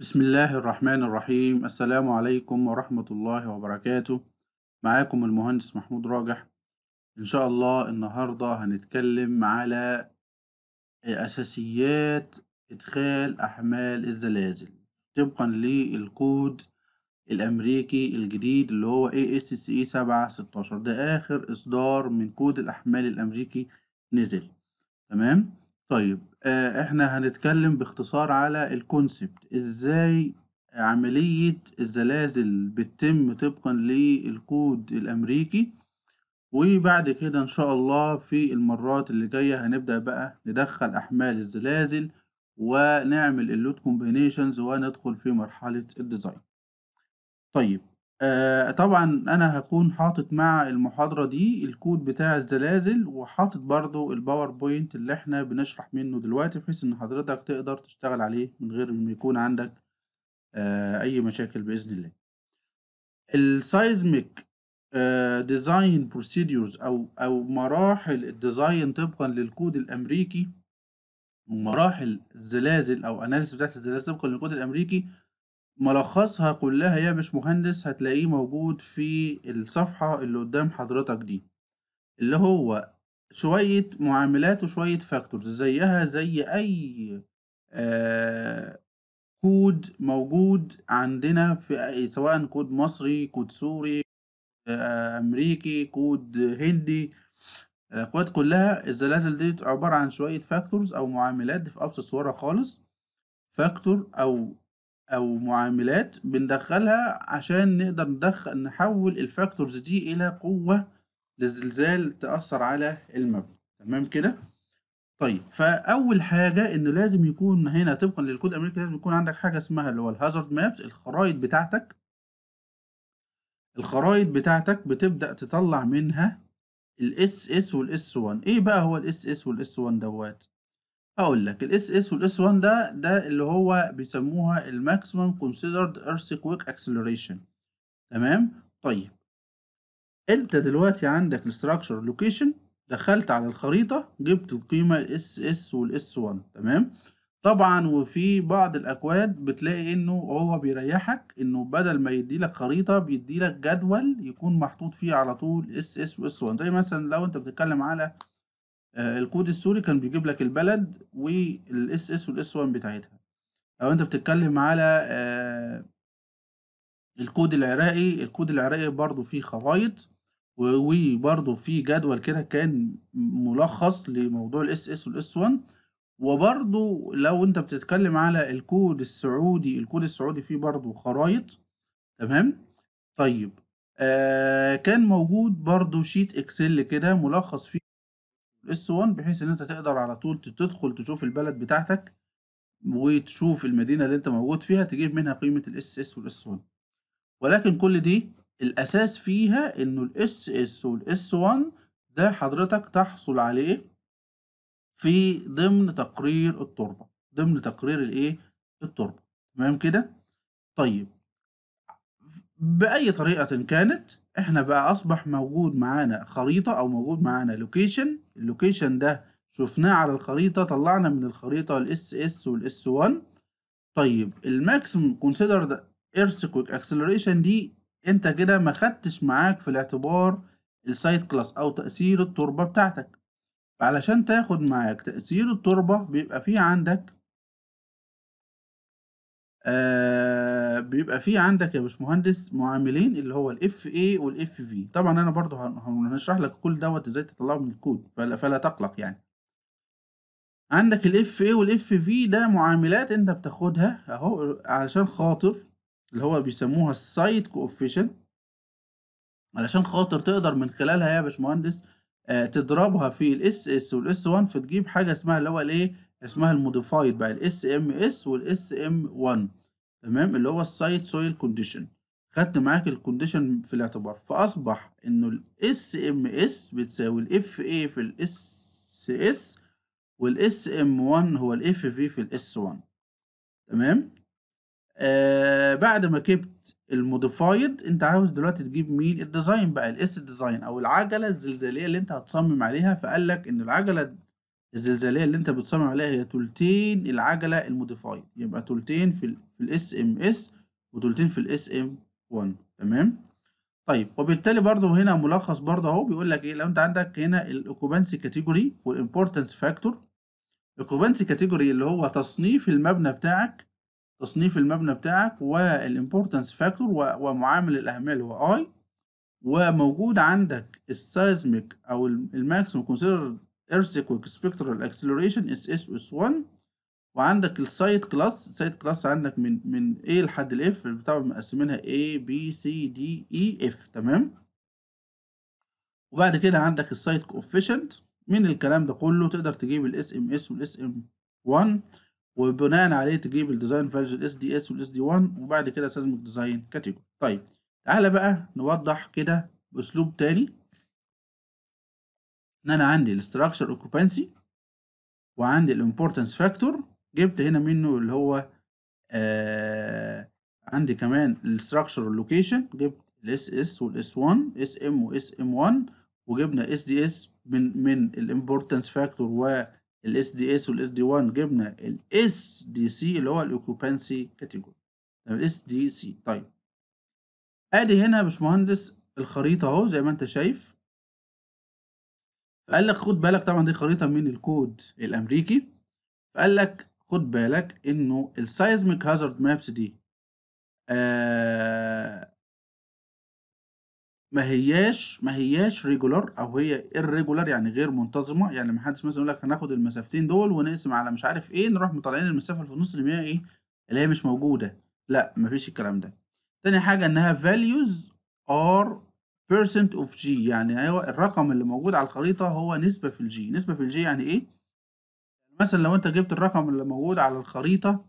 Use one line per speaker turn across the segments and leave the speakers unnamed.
بسم الله الرحمن الرحيم السلام عليكم ورحمة الله وبركاته معاكم المهندس محمود راجح إن شاء الله النهاردة هنتكلم على أساسيات إدخال أحمال الزلازل طبقا للكود الأمريكي الجديد اللي هو ASCE 716 ده آخر إصدار من كود الأحمال الأمريكي نزل تمام طيب آه، احنا هنتكلم باختصار على الكونسبت ازاي عملية الزلازل بتتم طبقا للكود الأمريكي وبعد كده إن شاء الله في المرات اللي جاية هنبدأ بقى ندخل أحمال الزلازل ونعمل اللود كومبينيشنز وندخل في مرحلة الديزاين طيب آه، طبعًا أنا هكون حاطط مع المحاضرة دي الكود بتاع الزلازل، وحاطط الباور بوينت اللي إحنا بنشرح منه دلوقتي، بحيث إن حضرتك تقدر تشتغل عليه من غير ما يكون عندك آه، أي مشاكل بإذن الله. السايزميك ديزاين بروسيدورز أو أو مراحل الديزاين طبقًا للكود الأمريكي ومراحل الزلازل أو analysis بتاعت الزلازل طبقًا للكود الأمريكي. ملخصها كلها يا باشمهندس هتلاقيه موجود في الصفحة اللي قدام حضرتك دي اللي هو شوية معاملات وشوية فاكتورز زيها زي أي كود آه، موجود عندنا في سواء كود مصري كود سوري آه، أمريكي كود هندي الأكواد كلها الزلازل دي عبارة عن شوية فاكتورز أو معاملات دي في أبسط صورة خالص فاكتور أو او معاملات بندخلها عشان نقدر ندخل نحول الفاكتورز دي الى قوة للزلزال تأثر على المبنى تمام كده طيب فاول حاجه انه لازم يكون هنا طبقا للكود الامريكي لازم يكون عندك حاجه اسمها اللي هو الهازارد مابس الخرائط بتاعتك الخرائط بتاعتك بتبدا تطلع منها الاس اس والاس 1 ايه بقى هو الاس اس والاس 1 دوات هقول لك الاس اس والاس 1 ده ده اللي هو بيسموها الماكسيمم كونسيدرد ايرثكويك اكسلريشن تمام طيب انت دلوقتي عندك الاستراكشر لوكيشن دخلت على الخريطه جبت القيمه الاس اس والاس 1 تمام طبعا وفي بعض الاكواد بتلاقي انه هو بيريحك انه بدل ما يديلك خريطه بيديلك جدول يكون محطوط فيه على طول اس اس واس 1 زي مثلا لو انت بتتكلم على آه، الكود السوري كان بيجيب لك البلد والاس اس والاس 1 بتاعتها لو انت بتتكلم على آه، الكود العراقي الكود العراقي برضو فيه خرايط وبرضو فيه جدول كده كان ملخص لموضوع الاس اس والاس 1 وبرضو لو انت بتتكلم على الكود السعودي الكود السعودي فيه برضو خرايط تمام طيب آه كان موجود برضو شيت اكسل كده ملخص فيه اس 1 بحيث ان انت تقدر على طول تدخل تشوف البلد بتاعتك وتشوف المدينة اللي انت موجود فيها تجيب منها قيمة الاس اس والاس 1 ولكن كل دي الاساس فيها انه الاس اس والاس 1 ده حضرتك تحصل عليه في ضمن تقرير التربة ضمن تقرير الايه التربة تمام كده طيب بأي طريقة كانت احنا بقى اصبح موجود معانا خريطة او موجود معانا لوكيشن اللوكيشن ده شفناه على الخريطة طلعنا من الخريطة الاس اس والاس 1 طيب كونسيدر ايرث كويك اكسلريشن دي انت كده ما خدتش معاك في الاعتبار السايد كلاس او تأثير التربة بتاعتك علشان تاخد معاك تأثير التربة بيبقى فيه عندك آه، بيبقى في عندك يا باشمهندس معاملين اللي هو الاف اي والاف في طبعا انا برضو هنشرح لك كل دوت ازاي تطلعه من الكود فلا, فلا تقلق يعني عندك الاف اي والاف في ده معاملات انت بتاخدها اهو علشان خاطر اللي هو بيسموها السايد كوفيشن علشان خاطر تقدر من خلالها يا باشمهندس آه، تضربها في الاس اس والاس 1 فتجيب حاجه اسمها اللي هو الايه اسمها الموديفايد بقى الاس ام اس والاس ام 1 تمام اللي هو السايت سويل كونديشن خدت معاك الكونديشن في الاعتبار فاصبح انه الاس ام اس بتساوي الاف اي في الاس اس والاس ام 1 هو الاف في في الاس 1 تمام آه بعد ما جبت الموديفايد انت عاوز دلوقتي تجيب مين الديزاين بقى الاس ديزاين او العجله الزلزاليه اللي انت هتصمم عليها فقال لك ان العجله الزلزاليه اللي انت بتصمم عليها هي تلتين العجله الموديفايد يبقى تلتين في ال في الاس ام اس وتلتين في الاس ام 1 تمام طيب وبالتالي برضه هنا ملخص برضه اهو بيقول لك ايه لو انت عندك هنا الاوكوبانسي كاتيجوري والامبورتنس فاكتور الاوكوبانسي كاتيجوري اللي هو تصنيف المبنى بتاعك تصنيف المبنى بتاعك والامبورتنس فاكتور ومعامل الاهميه اللي هو اي وموجود عندك السايزميك او الماكسيمم كونسيدر earthquake spectral acceleration اس اس اس 1 وعندك السايت كلاس السايد كلاس عندك من من A لحد الاف بتبقى مقسمينها A B C D E F تمام وبعد كده عندك السايت كوفيشنت من الكلام ده كله تقدر تجيب الاس ام اس والاس ام 1 وبناء عليه تجيب الديزاين فاليوز الاس دي اس والاس دي 1 وبعد كده سيزمك ديزاين كاتيجوري طيب تعالى بقى نوضح كده باسلوب تاني ان انا عندي الاستراكشر اوكوبانسي وعندي الامبورتنس فاكتور جبت هنا منه اللي هو آه عندي كمان الاستراكشر اللوكيشن جبت الاس اس والاس 1 اس ام واس ام 1 وجبنا اس دي اس من من الامبورتنس فاكتور والاس دي اس والاس دي 1 جبنا الاس دي سي اللي هو الاوكوبانسي كاتيجوري الاس دي سي طيب ادي هنا يا باشمهندس الخريطه اهو زي ما انت شايف فقال لك خد بالك طبعا دي خريطة من الكود الأمريكي فقال لك خد بالك إنه السايزميك هازارد مابس دي آه، ما هياش ما هياش ريجولار او هي الريجولار يعني غير منتظمه يعني ما حدش مثلا يقول لك هناخد المسافتين دول ونقسم على مش عارف ايه نروح مطلعين المسافه اللي في النص اللي هي ايه اللي هي مش موجوده لا مفيش الكلام ده تاني حاجه انها values are percent of g يعني هو الرقم اللي موجود على الخريطة هو نسبة في الجي نسبة في الجي يعني ايه؟ يعني مثلا لو انت جبت الرقم اللي موجود على الخريطة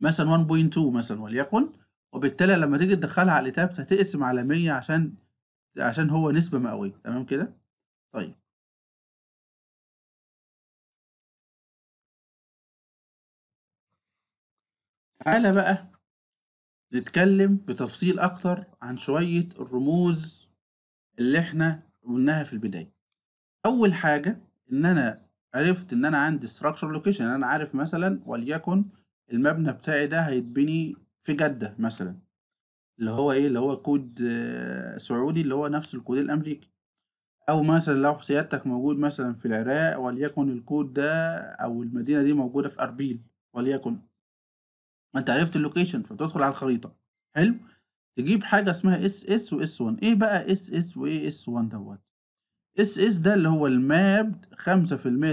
مثلا 1.2 مثلا وليكن وبالتالي لما تيجي تدخلها على الإتابس هتقسم على 100 عشان عشان هو نسبة مئوية تمام كده؟ طيب تعالى بقى نتكلم بتفصيل أكتر عن شوية الرموز اللي إحنا قلناها في البداية أول حاجة إن أنا عرفت إن أنا عندي structure location أنا عارف مثلا وليكن المبنى بتاعي ده هيتبني في جدة مثلا اللي هو إيه اللي هو كود آه، سعودي اللي هو نفس الكود الأمريكي أو مثلا لو سيادتك موجود مثلا في العراق وليكن الكود ده أو المدينة دي موجودة في أربيل وليكن ما انت عرفت اللوكيشن فتدخل على الخريطه حلو تجيب حاجه اسمها اس اس واس 1 ايه بقى اس اس وايه اس 1 دوت اس اس ده اللي هو الماب 5%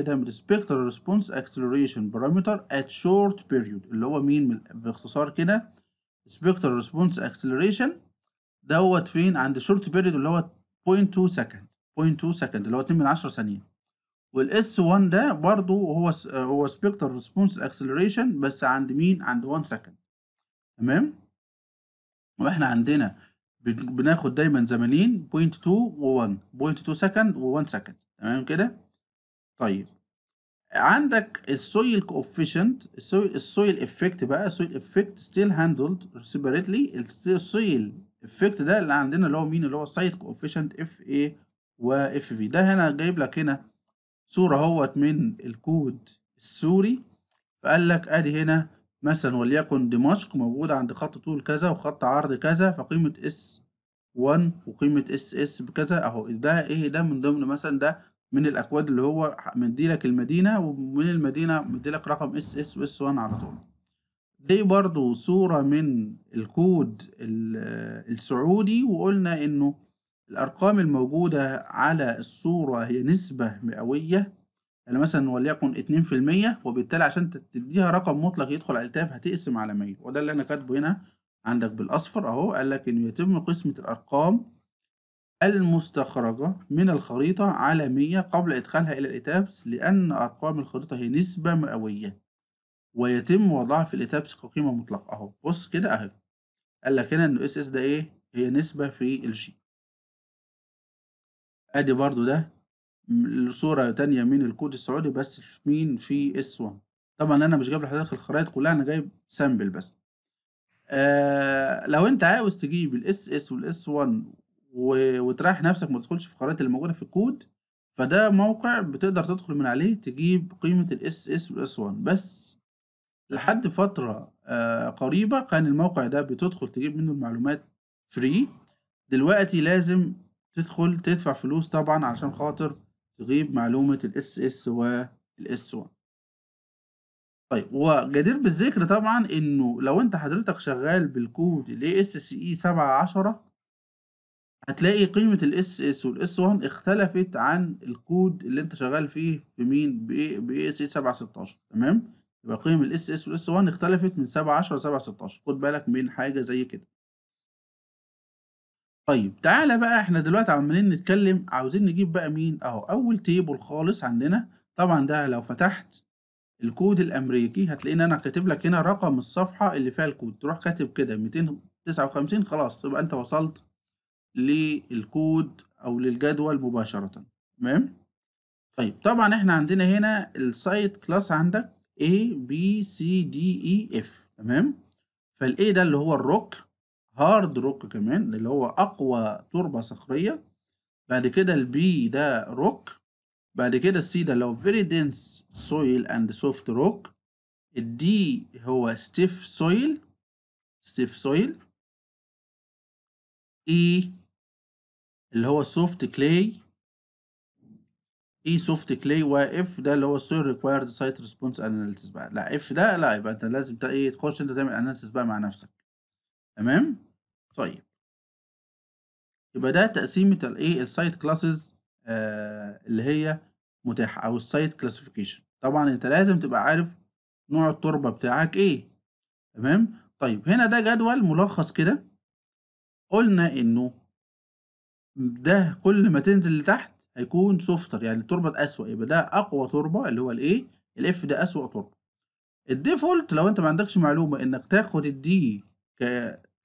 ده من سبيكترال ريسبونس اكسلريشن بارامتر ات شورت بيريود اللي هو مين باختصار كده سبيكتر ريسبونس اكسلريشن دوت فين عند شورت بيريود اللي هو 0.2 سكند 0.2 سكند اللي هو 2 من 10 ثانيه والاس 1 ده برضه هو هو سبيكتر ريسبونس اكسلريشن بس عند مين عند 1 سكند تمام واحنا عندنا بناخد دايما زمانين 0.2 و 1 0.2 سكند و 1 سكند تمام كده طيب عندك السويل كوفيشنت السويل السويل افكت بقى السويل افكت ستيل هاندلد سيبريتلي السويل افكت ده اللي عندنا اللي هو مين اللي هو السايت كوفيشنت اف اي واف في ده هنا جايب لك هنا صورة اهوت من الكود السوري فقال لك ادي هنا مثلا وليكن دمشق موجود عند خط طول كذا وخط عرض كذا فقيمة اس 1 وقيمة اس اس بكذا اهو ده ايه ده من ضمن مثلا ده من الاكواد اللي هو مديلك المدينة ومن المدينة مديلك رقم اس اس واس 1 على طول دي برضو صورة من الكود السعودي وقلنا انه الأرقام الموجودة على الصورة هي نسبة مئوية يعني مثلا وليكن اتنين في المية وبالتالي عشان تديها رقم مطلق يدخل على التاب هتقسم على مية وده اللي أنا كاتبه هنا عندك بالأصفر أهو قال لك إنه يتم قسمة الأرقام المستخرجة من الخريطة على مية قبل إدخالها إلى الإتابس لأن أرقام الخريطة هي نسبة مئوية ويتم وضعها في الإتابس كقيمة مطلقة أهو بص كده أهو قال لك هنا إنه اس اس ده إيه هي نسبة في الشيء ادي برضو ده صورة تانية من الكود السعودي بس في مين في اس 1 طبعا انا مش جايب لحضرتك الخرائط كلها انا جايب سامبل بس آه لو انت عاوز تجيب الاس اس والاس 1 وتريح نفسك ما تدخلش في الخرائط اللي موجوده في الكود فده موقع بتقدر تدخل من عليه تجيب قيمه الاس اس والاس 1 بس لحد فتره آه قريبه كان الموقع ده بتدخل تجيب منه المعلومات فري دلوقتي لازم تدخل تدفع فلوس طبعا علشان خاطر تغيب معلومة الاس اس والاس 1 طيب وجدير بالذكر طبعا انه لو انت حضرتك شغال بالكود ال اس سي اي 7 10 هتلاقي قيمة الاس اس والاس 1 اختلفت عن الكود اللي انت شغال فيه في مين باي اس اي 7 16 تمام يبقى قيم الاس اس والاس 1 اختلفت من 7 10 ل 7 16 خد بالك من حاجة زي كده طيب تعالى بقى احنا دلوقتي عمالين نتكلم عاوزين نجيب بقى مين اهو اول تيبل خالص عندنا طبعا ده لو فتحت الكود الامريكي هتلاقي ان انا كاتب لك هنا رقم الصفحه اللي فيها الكود تروح كاتب كده 259 خلاص تبقى انت وصلت للكود او للجدول مباشره تمام طيب طبعا احنا عندنا هنا السايت كلاس عندك A B C D E F تمام فالA ده اللي هو الروك هارد روك كمان اللي هو اقوى تربه صخريه بعد كده البي ده روك بعد كده السي ده اللي هو very dense soil and soft rock الدي هو stiff soil stiff soil اي e اللي هو soft clay اي e soft clay اف ده اللي هو soil required site response analysis بقى لا اف ده لا يبقى انت لازم ايه تخش انت تعمل analysis بقى مع نفسك تمام طيب يبقى ده تقسيمة الايه السايت آه، كلاسز اللي هي متاحة او السايت كلاسيفيكيشن طبعا انت لازم تبقى عارف نوع التربة بتاعك ايه تمام طيب هنا ده جدول ملخص كده قلنا انه ده كل ما تنزل لتحت هيكون سوفتر يعني التربة الأسوأ يبقى ده أقوى تربة اللي هو الإيه الإف ده أسوأ تربة الديفولت لو أنت ما عندكش معلومة إنك تاخد الدي ك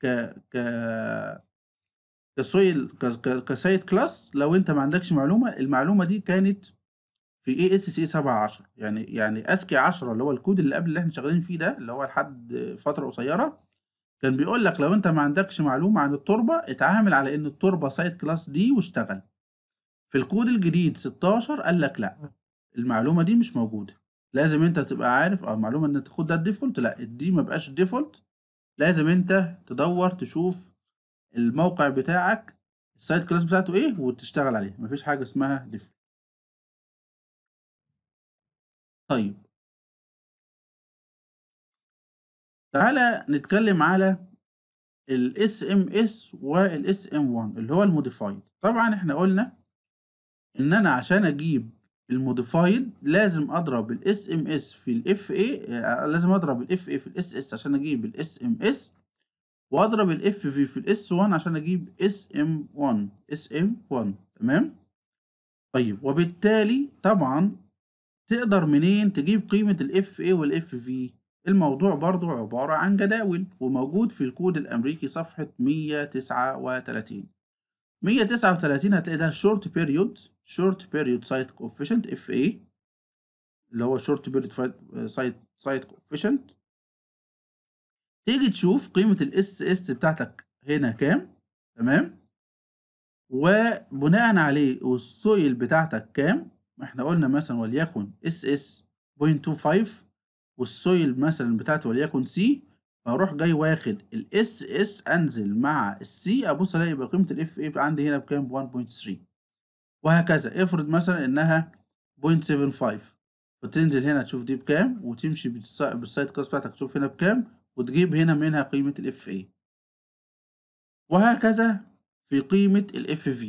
ك ك كسويل ك- ك- كسايد كلاس لو انت ما عندكش معلومه المعلومه دي كانت في اي اس سي 7 10 يعني يعني اسكي 10 اللي هو الكود اللي قبل اللي احنا شغالين فيه ده اللي هو لحد فتره قصيره كان بيقول لك لو انت ما عندكش معلومه عن التربه اتعامل على ان التربه سايد كلاس دي واشتغل في الكود الجديد 16 قال لك لا المعلومه دي مش موجوده لازم انت تبقى عارف اه المعلومه ان تاخد ده الديفولت لا الدي ما بقاش ديفولت لازم انت تدور تشوف الموقع بتاعك السايد كلاس بتاعته ايه وتشتغل عليه مفيش حاجة اسمها ديف طيب تعالى نتكلم على الاس ام اس والاس ام 1 اللي هو الموديفايد طبعا احنا قلنا ان انا عشان اجيب الموديفايد لازم اضرب الاس ام اس في الاف اي آه، لازم اضرب الاف اي في الاس اس عشان اجيب الاس ام اس واضرب الاف في في الاس 1 عشان اجيب اس ام 1 اس ام 1 تمام طيب وبالتالي طبعا تقدر منين تجيب قيمة الاف اي والاف في الموضوع برضو عبارة عن جداول وموجود في الكود الامريكي صفحة 139 139 هتلاقي ده شورت بيريود شورت بيريود site coefficient FA اللي هو شورت بيريود site سايت تيجي تشوف قيمة ال SS بتاعتك هنا كام تمام وبناء عليه والسويل بتاعتك كام احنا قلنا مثلا وليكن SS.25 والسويل مثلا بتاعتي وليكن C فاروح جاي واخد ال SS انزل مع C ابص الاقي يبقى قيمه الاف FA عندي هنا بكام 1.3 وهكذا افرض مثلا انها 0.75 فتنزل هنا تشوف دي بكام وتمشي بالسايد كلاس بتاعتك تشوف هنا بكام وتجيب هنا منها قيمة ال FA وهكذا في قيمة ال FV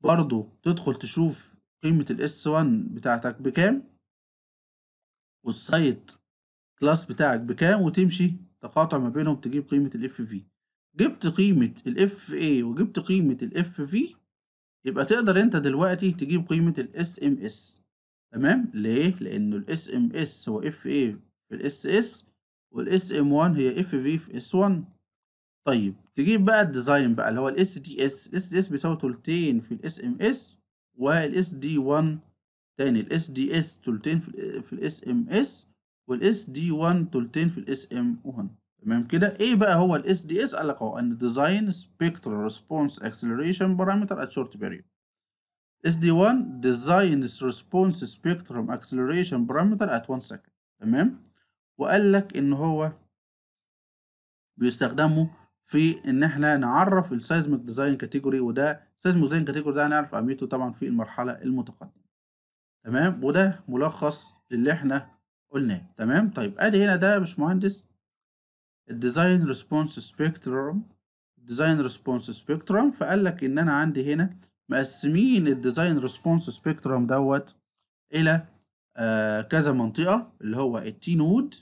برضو تدخل تشوف قيمة s 1 بتاعتك بكام والسايد كلاس بتاعك بكام وتمشي تقاطع ما بينهم تجيب قيمة ال FV جبت قيمة ال FA وجبت قيمة ال FV يبقى تقدر انت دلوقتي تجيب قيمة الاس SMS تمام ليه لانه الاس SMS هو FA في الاس SS والاس sm 1 هي FV في s 1 طيب تجيب بقى الديزاين بقى اللي هو الاس SDS اس SDS بيساوي تلتين في الاس SMS اس sd 1 تاني الاس SDS تلتين في الاس SMS اس sd 1 تلتين في الاس sm 1 تمام كده ايه بقى هو الاس دي اس قال لك اهو ان ديزاين سبيكترال ريسبونس اكسلريشن بارامتر ات شورت بيريود اس دي 1 ديزاين ريسبونس سبيكترم اكسلريشن بارامتر ات 1 سكند تمام وقال لك ان هو بيستخدمه في ان احنا نعرف السيزميك ديزاين كاتيجوري وده سيزميك ديزاين كاتيجوري ده هنعرف اهميته طبعا في المرحله المتقدمه تمام وده ملخص للي احنا قلناه تمام طيب ادي هنا ده يا باشمهندس الديزاين ريسبونس سبيكتروم ديزاين ريسبونس سبيكتروم فقال لك ان انا عندي هنا مقسمين الديزاين ريسبونس سبيكتروم دوت الى آه كذا منطقه اللي هو التي نود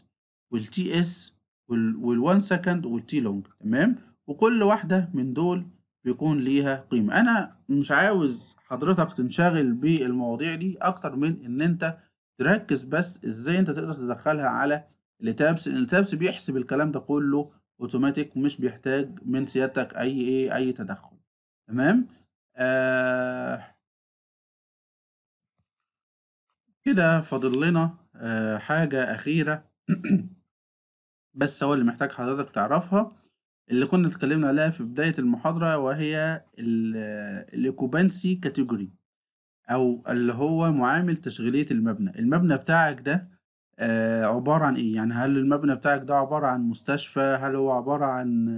والتي اس وال1 سكند والتي لونج تمام وكل واحده من دول بيكون ليها قيمه انا مش عاوز حضرتك تنشغل بالمواضيع دي اكتر من ان انت تركز بس ازاي انت تقدر تدخلها على لتابس التابس بيحسب الكلام ده كله اوتوماتيك ومش بيحتاج من سيادتك اي ايه اي تدخل تمام آه كده فاضل لنا آه حاجه اخيره بس هو اللي محتاج حضرتك تعرفها اللي كنا اتكلمنا عليها في بداية المحاضرة وهي الإيكوبانسي آه، كاتيجوري أو اللي هو معامل تشغيلية المبنى المبنى بتاعك ده آه عبارة عن إيه؟ يعني هل المبنى بتاعك ده عبارة عن مستشفى؟ هل هو عبارة عن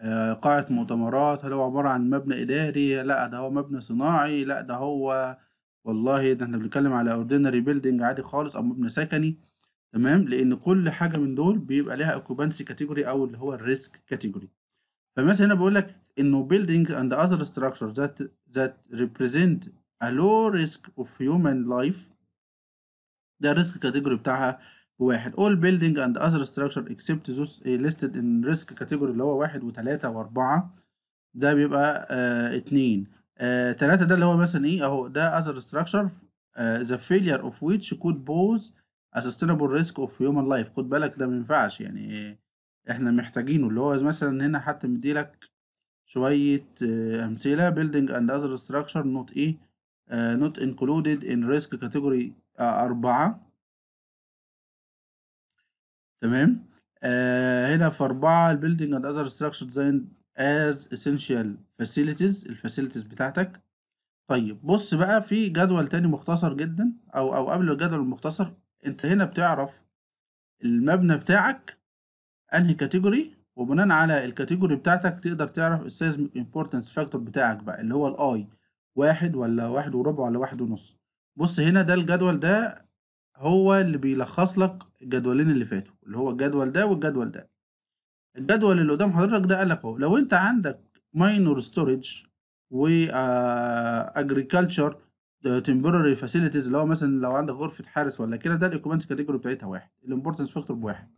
آه قاعة مؤتمرات؟ هل هو عبارة عن مبنى إداري؟ لأ ده هو مبنى صناعي، لأ ده هو والله ده احنا بنتكلم على اوردينري بيلدينج عادي خالص أو مبنى سكني تمام؟ لأن كل حاجة من دول بيبقى ليها اوكوبانسي كاتيجوري أو اللي هو الريسك كاتيجوري. فمثلا هنا بقول لك إنه بيلدينج أند أذر structures ذات ذات represent a low risk of human life ده الريسك كاتيجوري بتاعها واحد all building and other structure except those listed in risk category اللي هو واحد وتلاتة وأربعة ده بيبقى آه اتنين آه تلاتة ده اللي هو مثلا ايه اهو ده other structure آه the failure of which could pose a sustainable risk of human life خد بالك ده مينفعش يعني احنا محتاجينه اللي هو مثلا هنا حتى مديلك شوية آه أمثلة building and other structure not ايه آه not included in risk category أربعة تمام آه هنا في أربعة البيلدينج أند أذر ستراكشر ديزاين از اسينشال فاسيلتيز الفاسيلتيز بتاعتك طيب بص بقى في جدول تاني مختصر جدا أو أو قبل الجدول المختصر أنت هنا بتعرف المبنى بتاعك أنهي كاتيجوري وبناء على الكاتيجوري بتاعتك تقدر تعرف السيزميك امبورتنس فاكتور بتاعك بقى اللي هو الاي واحد ولا واحد وربع ولا واحد ونص بص هنا ده الجدول ده هو اللي بيلخص لك الجدولين اللي فاتوا اللي هو الجدول ده والجدول ده الجدول اللي قدام حضرتك ده قالك اهو لو انت عندك ماينور ستورج و اجريكلتشر تمبرري فاسيلتيز اللي هو مثلا لو عندك غرفه حارس ولا كده ده الايكوبانس كاتيجوري بتاعتها واحد الامبورتنس فاكتور بواحد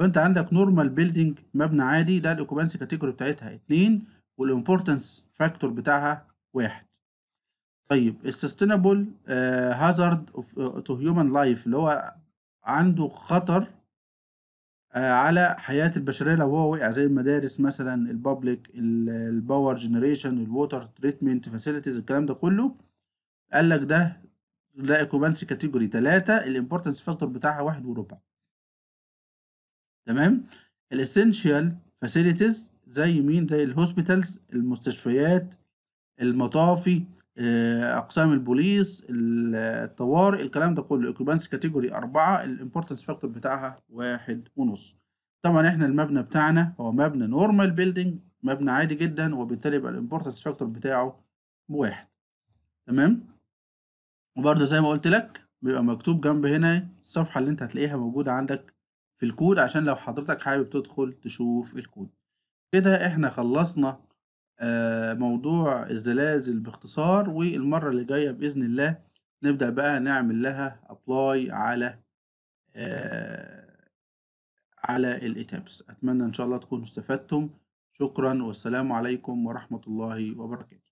لو انت عندك نورمال بيلدينج مبنى عادي ده الايكوبانس كاتيجوري بتاعتها اتنين والامبورتنس فاكتور بتاعها واحد طيب السستينابل هازارد تو هيومن لايف اللي هو عنده خطر آه، على حياة البشرية لو هو وقع زي المدارس مثلا البابليك الباور جنريشن الووتر تريتمنت فاسيلتيز الكلام ده كله قال لك ده ده ايكوبانسي كاتيجوري 3 الامبورتنس فاكتور بتاعها واحد وربع تمام الاسينشال فاسيلتيز زي مين زي الهوسبيتالز المستشفيات المطافي آه، اقسام البوليس الطوارئ الكلام ده كله اكوبانس كاتيجوري أربعة الامبورتنس فاكتور بتاعها واحد ونص طبعا احنا المبنى بتاعنا هو مبنى نورمال بيلدينج مبنى عادي جدا وبالتالي يبقى الامبورتنس فاكتور بتاعه بواحد تمام وبرده زي ما قلت لك بيبقى مكتوب جنب هنا الصفحة اللي انت هتلاقيها موجودة عندك في الكود عشان لو حضرتك حابب تدخل تشوف الكود كده احنا خلصنا آه، موضوع الزلازل باختصار والمرة اللي جاية بإذن الله نبدأ بقى نعمل لها ابلاي على آه، على الإتابس أتمنى إن شاء الله تكونوا استفدتم شكرا والسلام عليكم ورحمة الله وبركاته